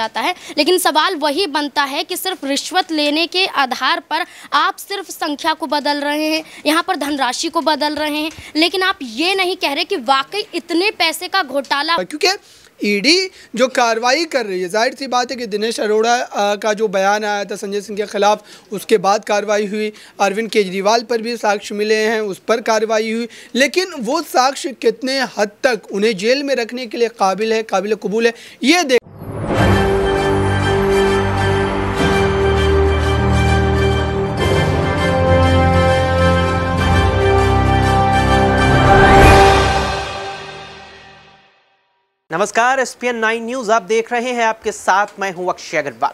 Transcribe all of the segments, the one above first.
जाता है लेकिन सवाल वही बनता है कि सिर्फ रिश्वत लेने के आधार पर आप सिर्फ संख्या को बदल रहे हैं यहाँ पर धनराशि को बदल रहे हैं लेकिन आप ये नहीं कह रहे कि वाकई इतने पैसे का घोटाला हाँ, क्योंकि ईडी जो कार्रवाई कर रही है जाहिर सी बात है कि दिनेश अरोड़ा का जो बयान आया था संजय सिंह के खिलाफ उसके बाद कार्रवाई हुई अरविंद केजरीवाल पर भी साक्ष्य मिले हैं उस पर कार्रवाई हुई लेकिन वो साक्ष्य कितने हद तक उन्हें जेल में रखने के लिए काबिल है काबिल कबूल है ये देख नमस्कार S P N nine news आप देख रहे हैं आपके साथ मैं हूं अक्षय अग्रवाल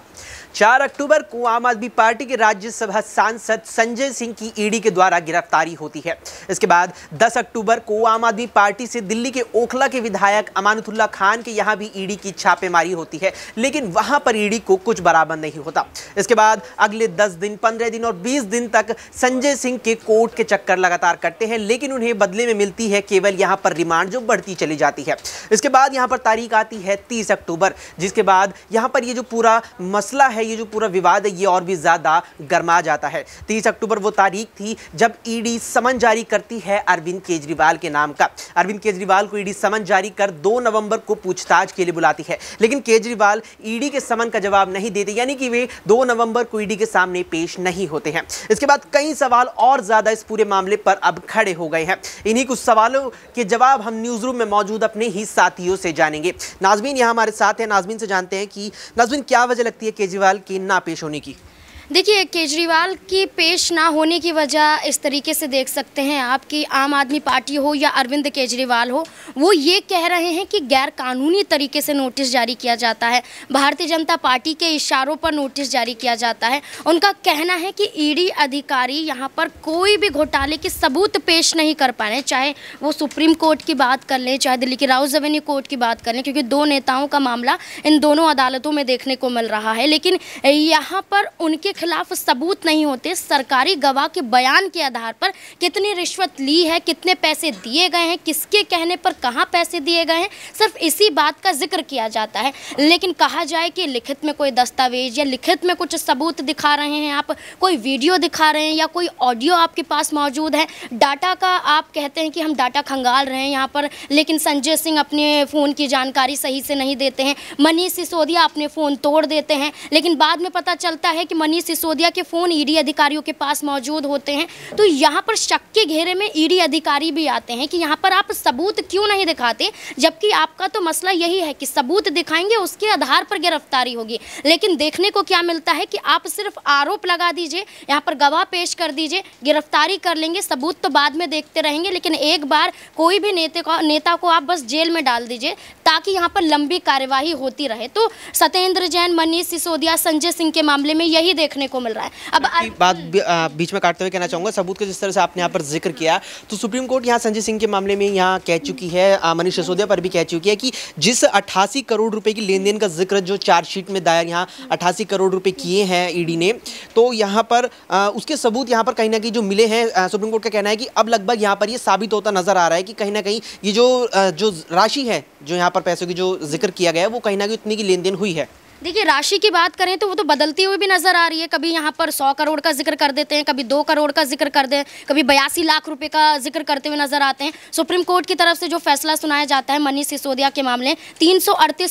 चार अक्टूबर को आम आदमी पार्टी के राज्यसभा सांसद संजय सिंह की ईडी के द्वारा गिरफ्तारी होती है इसके बाद 10 अक्टूबर को आम आदमी पार्टी से दिल्ली के ओखला के विधायक अमानतुल्ला खान के यहाँ भी ईडी की छापेमारी होती है लेकिन वहाँ पर ईडी को कुछ बराबर नहीं होता इसके बाद अगले दस दिन पंद्रह दिन और बीस दिन तक संजय सिंह के कोर्ट के चक्कर लगातार करते हैं लेकिन उन्हें बदले में मिलती है केवल यहाँ पर रिमांड जो बढ़ती चली जाती है इसके बाद यहाँ पर तारीख आती है तीस अक्टूबर जिसके बाद यहाँ पर ये जो पूरा मसला है ये जो पूरा विवाद है ये और भी ज़्यादा गर्मा जाता है तीस अक्टूबर वो तारीख थी जब ईडी समन जारी करती है अरविंद केजरीवाल के नाम का अरविंद केजरीवाल को ईडी समन जारी कर दो नवंबर को पूछताछ के लिए बुलाती है लेकिन केजरीवाल ईडी के समन का जवाब नहीं देते यानी कि वे दो नवंबर को ईडी के सामने पेश नहीं होते हैं इसके बाद कई सवाल और ज़्यादा इस पूरे मामले पर अब खड़े हो गए हैं इन्हीं कुछ सवालों के जवाब हम न्यूज़ रूम में मौजूद अपने ही साथियों से जानेंगे नाजमीन यहाँ हमारे साथ हैं नाजमीन से जानते हैं कि नाजमीन क्या वजह लगती है केजरीवाल बंगाल की नापेश होने की देखिए केजरीवाल की पेश ना होने की वजह इस तरीके से देख सकते हैं आप कि आम आदमी पार्टी हो या अरविंद केजरीवाल हो वो ये कह रहे हैं कि गैर कानूनी तरीके से नोटिस जारी किया जाता है भारतीय जनता पार्टी के इशारों पर नोटिस जारी किया जाता है उनका कहना है कि ईडी अधिकारी यहाँ पर कोई भी घोटाले के सबूत पेश नहीं कर पा रहे चाहे वो सुप्रीम कोर्ट की बात कर लें चाहे दिल्ली की राउज एवेन्यू कोर्ट की बात कर लें क्योंकि दो नेताओं का मामला इन दोनों अदालतों में देखने को मिल रहा है लेकिन यहाँ पर उनके खिलाफ सबूत नहीं होते सरकारी गवाह के बयान के आधार पर कितनी रिश्वत ली है कितने पैसे दिए गए हैं किसके कहने पर कहाँ पैसे दिए गए हैं सिर्फ इसी बात का जिक्र किया जाता है लेकिन कहा जाए कि लिखित में कोई दस्तावेज या लिखित में कुछ सबूत दिखा रहे हैं आप कोई वीडियो दिखा रहे हैं या कोई ऑडियो आपके पास मौजूद है डाटा का आप कहते हैं कि हम डाटा खंगाल रहे हैं यहाँ पर लेकिन संजय सिंह अपने फ़ोन की जानकारी सही से नहीं देते हैं मनीष सिसोदिया अपने फ़ोन तोड़ देते हैं लेकिन बाद में पता चलता है कि मनीष सिसोदिया के फ़ोन ईडी अधिकारियों के पास मौजूद होते हैं तो यहाँ पर शक के घेरे में ईडी अधिकारी भी आते हैं कि यहाँ पर आप सबूत क्यों नहीं दिखाते जबकि आपका तो मसला यही है कि सबूत दिखाएंगे उसके आधार पर गिरफ्तारी होगी लेकिन देखने को क्या मिलता है कि आप सिर्फ आरोप लगा दीजिए यहाँ पर गवाह पेश कर दीजिए गिरफ्तारी कर लेंगे सबूत तो बाद में देखते रहेंगे लेकिन एक बार कोई भी नेता को आप बस जेल में डाल दीजिए ताकि यहाँ पर लंबी कार्यवाही होती रहे तो सत्येंद्र जैन मनीष सिसोदिया संजय सिंह के मामले में यही देखने देखने को मिल रहा है अब आर... बात हम्म। बीच में काटते हुए कहना चाहूंगा सबूत का जिस तरह से आपने यहाँ पर जिक्र किया तो सुप्रीम कोर्ट यहाँ संजय सिंह के मामले में यहाँ कह चुकी है मनीष सिसोदिया पर भी कह चुकी है कि जिस अट्ठासी करोड़ रुपए की लेन का जिक्र जो चार्जशीट में दायर यहाँ अट्ठासी करोड़ रुपए किए हैं ईडी e ने तो यहाँ पर उसके सबूत यहाँ पर कहीं ना कहीं जो मिले हैं सुप्रीम कोर्ट का कहना है कि अब लगभग यहाँ पर ये साबित होता नजर आ रहा है कि कहीं ना कहीं ये जो जो राशि है जो यहाँ पर पैसों की जो जिक्र किया गया है वो कहीं ना कहीं उतनी की लेन हुई है देखिए राशि की बात करें तो वो तो बदलती हुई भी नज़र आ रही है कभी यहाँ पर सौ करोड़ का जिक्र कर देते हैं कभी दो करोड़ का जिक्र कर दें कभी बयासी लाख रुपए का जिक्र करते हुए नज़र आते हैं सुप्रीम कोर्ट की तरफ से जो फैसला सुनाया जाता है मनीष सिसोदिया के मामले तीन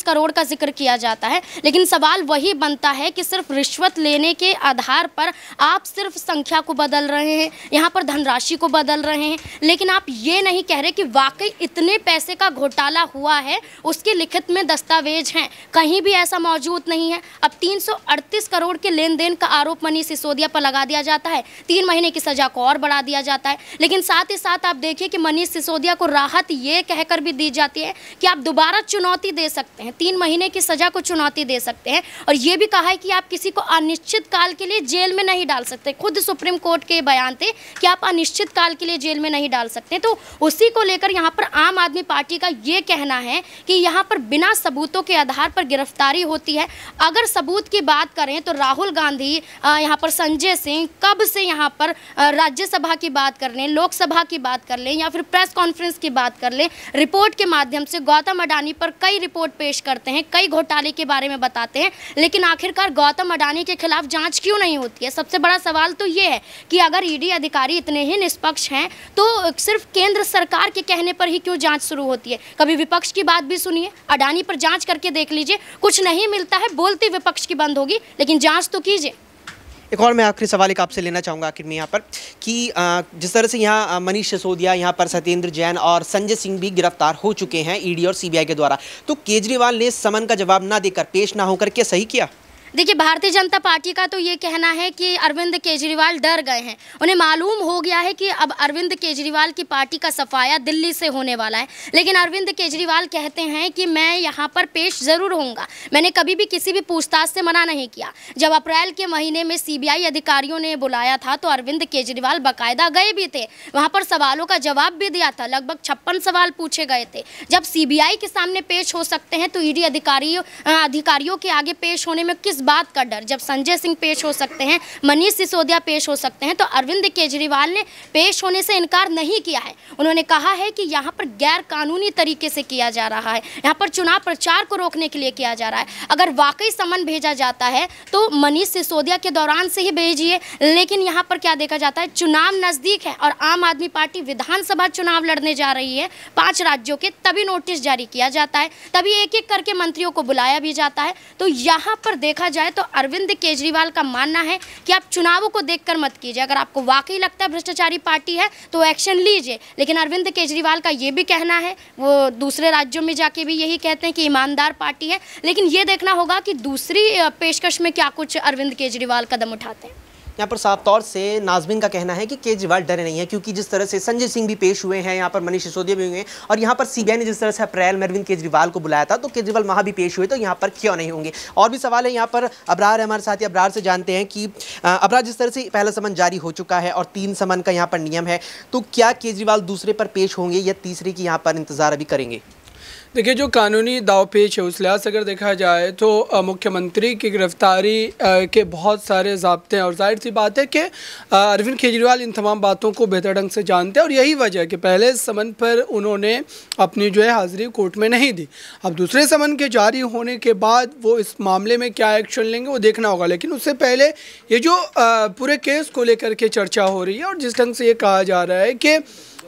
करोड़ का जिक्र किया जाता है लेकिन सवाल वही बनता है कि सिर्फ रिश्वत लेने के आधार पर आप सिर्फ संख्या को बदल रहे हैं यहाँ पर धनराशि को बदल रहे हैं लेकिन आप ये नहीं कह रहे कि वाकई इतने पैसे का घोटाला हुआ है उसके लिखित में दस्तावेज हैं कहीं भी ऐसा मौजूद सबूत नहीं है अब 338 करोड़ के लेन देन का आरोप मनीष सिसोदिया पर लगा दिया जाता है तीन महीने की सजा को और बढ़ा दिया जाता है लेकिन साथ ही साथ आप देखिए कि मनीष सिसोदिया को राहत ये कहकर भी दी जाती है कि आप दोबारा चुनौती दे सकते हैं तीन महीने की सजा को चुनौती दे सकते हैं और ये भी कहा है कि आप किसी को अनिश्चित काल के लिए जेल में नहीं डाल सकते खुद सुप्रीम कोर्ट के बयान थे कि आप अनिश्चित काल के लिए जेल में नहीं डाल सकते तो उसी को लेकर यहाँ पर आम आदमी पार्टी का ये कहना है कि यहाँ पर बिना सबूतों के आधार पर गिरफ्तारी होती है अगर सबूत की बात करें तो राहुल गांधी यहाँ पर संजय सिंह कब से यहाँ पर राज्यसभा की बात कर लें लोकसभा की बात कर लें या फिर प्रेस कॉन्फ्रेंस की बात कर लें रिपोर्ट के माध्यम से गौतम अडानी पर कई रिपोर्ट पेश करते हैं कई घोटाले के बारे में बताते हैं लेकिन आखिरकार गौतम अडानी के खिलाफ जाँच क्यों नहीं होती है सबसे बड़ा सवाल तो ये है कि अगर ईडी अधिकारी इतने ही निष्पक्ष हैं तो सिर्फ केंद्र सरकार के कहने पर ही क्यों जाँच शुरू होती है कभी विपक्ष की बात भी सुनिए अडानी पर जाँच करके देख लीजिए कुछ नहीं मिलता लगता है बोलती विपक्ष की बंद होगी लेकिन जाँच तो कीजिए एक और मैं आखिरी सवाल एक आपसे लेना चाहूँगा आखिर में यहाँ पर कि जिस तरह से यहाँ मनीष सिसोदिया यहाँ पर सत्येंद्र जैन और संजय सिंह भी गिरफ्तार हो चुके हैं ईडी और सीबीआई के द्वारा तो केजरीवाल ने समन का जवाब ना देकर पेश ना होकर क्या सही किया देखिए भारतीय जनता पार्टी का तो ये कहना है कि अरविंद केजरीवाल डर गए हैं उन्हें मालूम हो गया है कि अब अरविंद केजरीवाल की पार्टी का सफाया दिल्ली से होने वाला है लेकिन अरविंद केजरीवाल कहते हैं कि मैं यहाँ पर पेश ज़रूर होऊंगा मैंने कभी भी किसी भी पूछताछ से मना नहीं किया जब अप्रैल के महीने में सी अधिकारियों ने बुलाया था तो अरविंद केजरीवाल बाकायदा गए भी थे वहाँ पर सवालों का जवाब भी दिया था लगभग छप्पन सवाल पूछे गए थे जब सी के सामने पेश हो सकते हैं तो ई अधिकारी अधिकारियों के आगे पेश होने में किस बात का डर जब संजय सिंह पेश हो सकते हैं मनीष सिसोदिया पेश हो सकते हैं तो अरविंद केजरीवाल ने पेश होने से इनकार नहीं किया है उन्होंने कहा है कि यहाँ पर गैर कानूनी तरीके से किया जा रहा है यहाँ पर चुनाव प्रचार को रोकने के लिए किया जा रहा है अगर वाकई समन भेजा जाता है तो मनीष सिसोदिया के दौरान से ही भेजिए लेकिन यहाँ पर क्या देखा जाता है चुनाव नज़दीक है और आम आदमी पार्टी विधानसभा चुनाव लड़ने जा रही है पाँच राज्यों के तभी नोटिस जारी किया जाता है तभी एक एक करके मंत्रियों को बुलाया भी जाता है तो यहाँ पर देखा देखा जाए तो अरविंद केजरीवाल का मानना है कि आप चुनावों को देखकर मत कीजिए अगर आपको वाकई लगता है भ्रष्टाचारी पार्टी है तो एक्शन लीजिए लेकिन अरविंद केजरीवाल का ये भी कहना है वो दूसरे राज्यों में जाके भी यही कहते हैं कि ईमानदार पार्टी है लेकिन ये देखना होगा कि दूसरी पेशकश में क्या कुछ अरविंद केजरीवाल कदम उठाते हैं यहाँ पर साफ तौर से नाजमिन का कहना है कि केजरीवाल डरे नहीं है क्योंकि जिस तरह से संजय सिंह भी पेश हुए हैं यहाँ पर मनीष सिसोदिया भी हुए हैं और यहाँ पर सीबीआई ने जिस तरह से अप्रैल में अरविंद केजरीवाल को बुलाया था तो केजरीवाल वहाँ भी पेश हुए तो यहाँ पर क्यों नहीं होंगे और भी सवाल है यहाँ पर अबरार हमारे साथी अबरार से जानते हैं कि अबरार जिस तरह से पहला समन जारी हो चुका है और तीन समन का यहाँ पर नियम है तो क्या केजरीवाल दूसरे पर पेश होंगे या तीसरे की यहाँ पर इंतजार अभी करेंगे देखिए जो कानूनी दाव पेश है उस लिहाज से अगर देखा जाए तो मुख्यमंत्री की गिरफ्तारी के बहुत सारे जबते हैं और जाहिर सी बात है कि अरविंद केजरीवाल इन तमाम बातों को बेहतर ढंग से जानते हैं और यही वजह है कि पहले समन पर उन्होंने अपनी जो है हाजिरी कोर्ट में नहीं दी अब दूसरे समन के जारी होने के बाद वो इस मामले में क्या एक्शन लेंगे वो देखना होगा लेकिन उससे पहले ये जो पूरे केस को लेकर के चर्चा हो रही है और जिस ढंग से ये कहा जा रहा है कि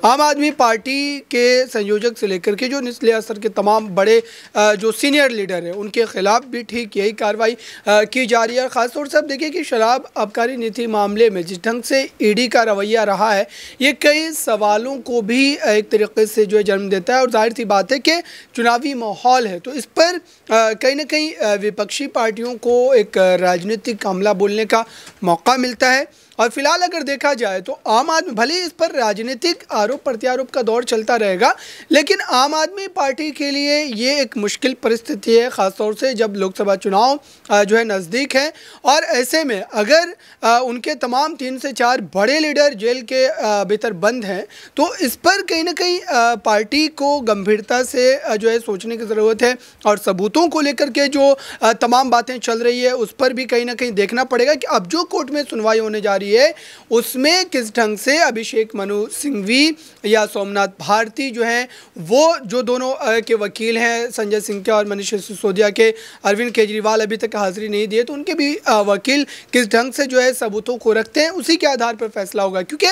आम आदमी पार्टी के संयोजक से लेकर के जो निचले स्तर के तमाम बड़े जो सीनियर लीडर हैं उनके ख़िलाफ़ भी ठीक यही कार्रवाई की जा रही है और ख़ासतौर से आप देखिए कि शराब आबकारी नीति मामले में जिस ढंग से ईडी का रवैया रहा है ये कई सवालों को भी एक तरीके से जो है जन्म देता है और जाहिर सी बात है कि चुनावी माहौल है तो इस पर कहीं ना कहीं विपक्षी पार्टियों को एक राजनीतिक हमला बोलने का मौका मिलता है और फिलहाल अगर देखा जाए तो आम आदमी भले इस पर राजनीतिक आरोप प्रत्यारोप का दौर चलता रहेगा लेकिन आम आदमी पार्टी के लिए ये एक मुश्किल परिस्थिति है ख़ासतौर से जब लोकसभा चुनाव जो है नज़दीक है और ऐसे में अगर उनके तमाम तीन से चार बड़े लीडर जेल के भीतर बंद हैं तो इस पर कहीं ना कहीं पार्टी को गंभीरता से जो है सोचने की ज़रूरत है और सबूतों को लेकर के जो तमाम बातें चल रही है उस पर भी कहीं ना कहीं देखना पड़ेगा कि अब जो कोर्ट में सुनवाई होने जा रही है हुई है उसमें किस ढंग से अभिषेक मनु सिंघवी या सोमनाथ भारती जो हैं वो जो दोनों के वकील हैं संजय सिंह के और मनीष सिसोदिया के अरविंद केजरीवाल अभी तक हाजिरी नहीं दिए तो उनके भी वकील किस ढंग से जो है सबूतों को रखते हैं उसी के आधार पर फैसला होगा क्योंकि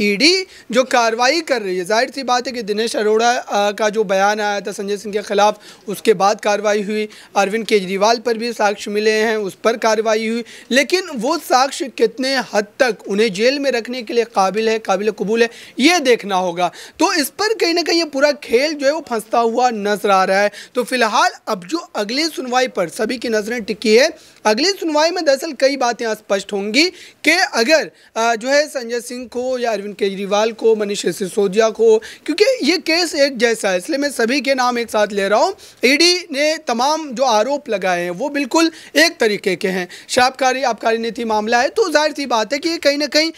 ईडी जो कार्रवाई कर रही है जाहिर सी बात है कि दिनेश अरोड़ा का जो बयान आया था संजय सिंह के खिलाफ उसके बाद कार्रवाई हुई अरविंद केजरीवाल पर भी साक्ष्य मिले हैं उस पर कार्रवाई हुई लेकिन वो साक्ष्य कितने हद तक उन्हें जेल में रखने के लिए काबिल है काबिल कबूल है ये देखना होगा तो इस पर कहीं ना कहीं ये पूरा खेल जो है वो फंसता हुआ नजर आ रहा है तो फिलहाल अब जो अगली सुनवाई पर सभी की नज़रें टिकी है अगली सुनवाई में दरअसल कई बातें स्पष्ट होंगी कि अगर जो है संजय सिंह को या अरविंद अरविंद केजरीवाल को मनीष सिसोदिया को क्योंकि ये केस एक जैसा है इसलिए मैं सभी के नाम एक साथ ले रहा हूँ ईडी ने तमाम जो आरोप लगाए हैं वो बिल्कुल एक तरीके के हैं शराबकारी आबकारी नीति मामला है तो जाहिर सी बात है कि ये कहीं ना कहीं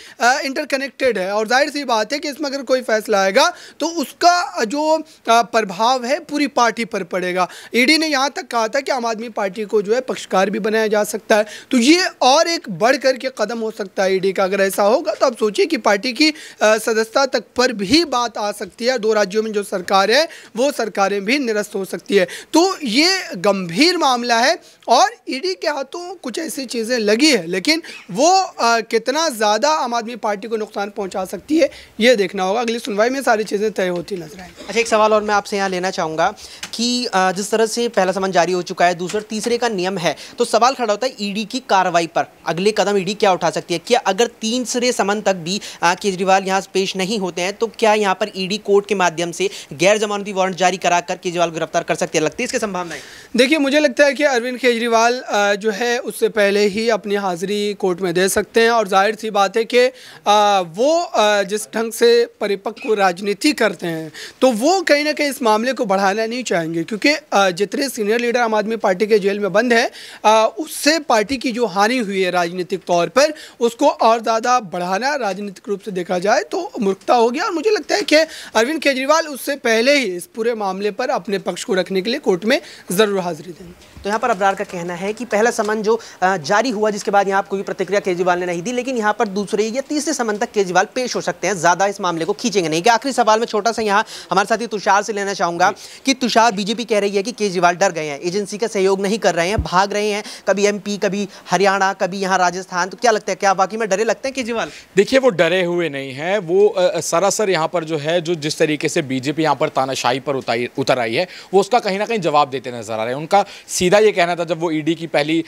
इंटरकनेक्टेड है और जाहिर सी बात है कि इसमें अगर कोई फैसला आएगा तो उसका जो प्रभाव है पूरी पार्टी पर पड़ेगा ईडी ने यहाँ तक कहा था कि आम आदमी पार्टी को जो है पक्षकार भी बनाया जा सकता है तो ये और एक बढ़ करके कदम हो सकता है ईडी का अगर ऐसा होगा तो आप सोचिए कि पार्टी की सदस्यता तक पर भी बात आ सकती है दो राज्यों में जो सरकार है वो सरकारें भी निरस्त हो सकती है तो ये गंभीर मामला है और ईडी e के हाथों कुछ ऐसी चीज़ें लगी है लेकिन वो आ, कितना ज़्यादा आम आदमी पार्टी को नुकसान पहुंचा सकती है ये देखना होगा अगली सुनवाई में सारी चीज़ें तय होती नजर आएंगी अच्छा एक सवाल और मैं आपसे यहाँ लेना चाहूँगा कि जिस तरह से पहला समान जारी हो चुका है दूसरा तीसरे का नियम है तो सवाल खड़ा होता है ईडी e की कार्रवाई पर अगले कदम ईडी e क्या उठा सकती है क्या अगर तीसरे समन तक भी केजरीवाल केजरीवाल यहाँ पेश नहीं होते हैं तो क्या यहाँ पर ईडी e कोर्ट के माध्यम से गैर जमानती वारंट जारी करा कर केजरीवाल गिरफ्तार कर सकते हैं लगती है इसकी संभावनाएं देखिए मुझे लगता है कि अरविंद केजरीवाल जो है उससे पहले ही अपनी हाजिरी कोर्ट में दे सकते हैं और जाहिर सी बात है कि वो जिस ढंग से परिपक्व राजनीति करते हैं तो वो कहीं ना कहीं इस मामले को बढ़ाना नहीं चाहेंगे क्योंकि जितने सीनियर लीडर आम आदमी पार्टी के जेल में बंद है उससे पार्टी की जो हानि हुई है राजनीतिक तौर पर उसको और ज़्यादा बढ़ाना राजनीतिक रूप से देखा देखा जाए तो मूर्खता हो गया और मुझे लगता है कि अरविंद केजरीवाल उससे पहले ही इस पूरे मामले पर अपने पक्ष को रखने के लिए कोर्ट में ज़रूर हाजिरी देंगे तो यहाँ पर अबरार का कहना है कि पहला समन जो जारी हुआ जिसके बाद यहाँ कोई प्रतिक्रिया केजरीवाल ने नहीं दी लेकिन यहाँ पर दूसरे या तीसरे समन तक केजरीवाल पेश हो सकते हैं ज़्यादा इस मामले को खींचेंगे नहीं कि आखिरी सवाल में छोटा सा यहाँ हमारे साथी तुषार से लेना चाहूँगा कि तुषार बीजेपी कह रही है कि केजरीवाल डर गए हैं एजेंसी का सहयोग नहीं कर रहे हैं भाग रहे हैं कभी एम कभी हरियाणा कभी यहाँ राजस्थान तो क्या लगता है क्या बाकी में डरे लगते हैं केजरीवाल देखिए वो डरे हुए नहीं नहीं है वो सरासर यहाँ पर जो है जो जिस तरीके से बीजेपी यहाँ पर तानाशाही पर उतर आई है वो उसका कहीं ना कहीं जवाब देते नजर आ रहे हैं उनका सीधा ये कहना था जब वो ईडी e की पहली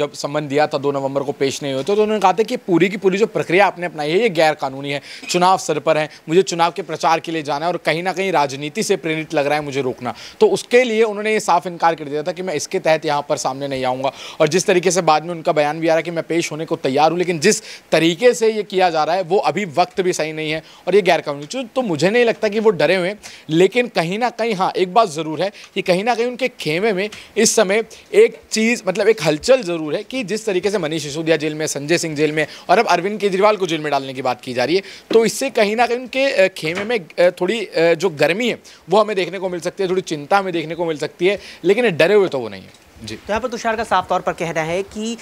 जब संबंध दिया था दो नवंबर को पेश नहीं हुए तो, तो उन्होंने कहा था कि पूरी की पूरी जो प्रक्रिया आपने अपनाई है ये गैर कानूनी है चुनाव सर पर है मुझे चुनाव के प्रचार के लिए जाना है और कहीं ना कहीं राजनीति से प्रेरित लग रहा है मुझे रोकना तो उसके लिए उन्होंने ये साफ इनकार कर दिया था कि मैं इसके तहत यहाँ पर सामने नहीं आऊँगा और जिस तरीके से बाद में उनका बयान भी आ रहा है कि मैं पेश होने को तैयार हूँ लेकिन जिस तरीके से ये किया जा रहा है वो अभी वक्त भी सही नहीं है और ये गैरकानूनी चीज़ तो मुझे नहीं लगता कि वो डरे हुए हैं लेकिन कहीं ना कहीं हाँ एक बात ज़रूर है कि कहीं ना कहीं उनके खेमे में इस समय एक चीज़ मतलब एक हलचल ज़रूर है कि जिस तरीके से मनीष सिसोदिया जेल में संजय सिंह जेल में और अब अरविंद केजरीवाल को जेल में डालने की बात की जा रही है तो इससे कहीं ना कहीं उनके खेमे में थोड़ी जो गर्मी है वो हमें देखने को मिल सकती है थोड़ी चिंता हमें देखने को मिल सकती है लेकिन डरे हुए तो वो नहीं है जी तो यहाँ पर तुषार का साफ तौर पर कहना है कि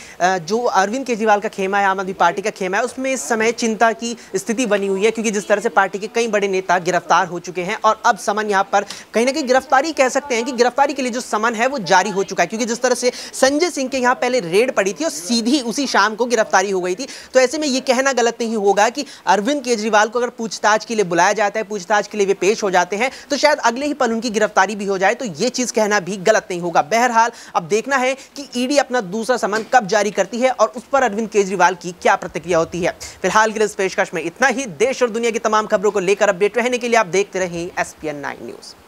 जो अरविंद केजरीवाल का खेमा है आम आदमी पार्टी का खेमा है उसमें इस समय चिंता की स्थिति बनी हुई है क्योंकि जिस तरह से पार्टी के कई बड़े नेता गिरफ्तार हो चुके हैं और अब समन यहाँ पर कहीं ना कहीं गिरफ्तारी कह सकते हैं कि गिरफ्तारी के लिए जो समन है वो जारी हो चुका है क्योंकि जिस तरह से संजय सिंह के यहाँ पहले रेड पड़ी थी और सीधी उसी शाम को गिरफ्तारी हो गई थी तो ऐसे में ये कहना गलत नहीं होगा कि अरविंद केजरीवाल को अगर पूछताछ के लिए बुलाया जाता है पूछताछ के लिए वे पेश हो जाते हैं तो शायद अगले ही पल उनकी गिरफ्तारी भी हो जाए तो ये चीज़ कहना भी गलत नहीं होगा बहरहाल अब देखना है कि ईडी अपना दूसरा समन कब जारी करती है और उस पर अरविंद केजरीवाल की क्या प्रतिक्रिया होती है फिलहाल के लिए इस पेशकश में इतना ही देश और दुनिया की तमाम खबरों को लेकर अपडेट रहने के लिए आप देखते रहें एस पी न्यूज़